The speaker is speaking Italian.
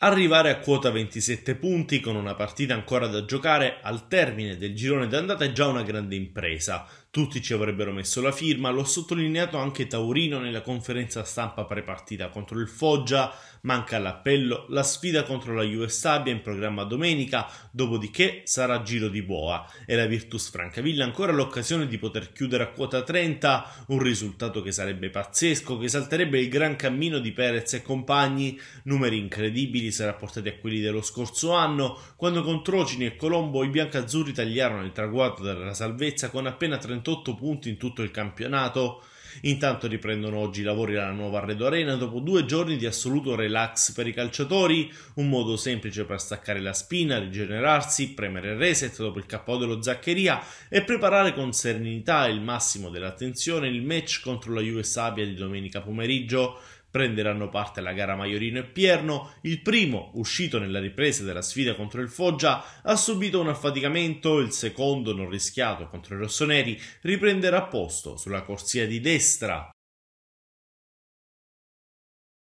Arrivare a quota 27 punti con una partita ancora da giocare al termine del girone d'andata è già una grande impresa. Tutti ci avrebbero messo la firma, lo sottolineato anche Taurino nella conferenza stampa prepartita contro il Foggia, manca l'appello, la sfida contro la US Sabbia in programma domenica, dopodiché sarà giro di boa e la Virtus Francavilla ancora l'occasione di poter chiudere a quota 30, un risultato che sarebbe pazzesco, che salterebbe il gran cammino di Perez e compagni, numeri incredibili inglese rapportati a quelli dello scorso anno, quando con Trocini e Colombo i biancazzurri tagliarono il traguardo della salvezza con appena 38 punti in tutto il campionato. Intanto riprendono oggi i lavori alla nuova Red Arena dopo due giorni di assoluto relax per i calciatori, un modo semplice per staccare la spina, rigenerarsi, premere il reset dopo il KO dello Zaccheria e preparare con serenità e il massimo dell'attenzione il match contro la Juve Sabia di domenica pomeriggio prenderanno parte alla gara Maiorino e Pierno. Il primo, uscito nella ripresa della sfida contro il Foggia, ha subito un affaticamento, il secondo, non rischiato contro i rossoneri, riprenderà posto sulla corsia di destra ですったら、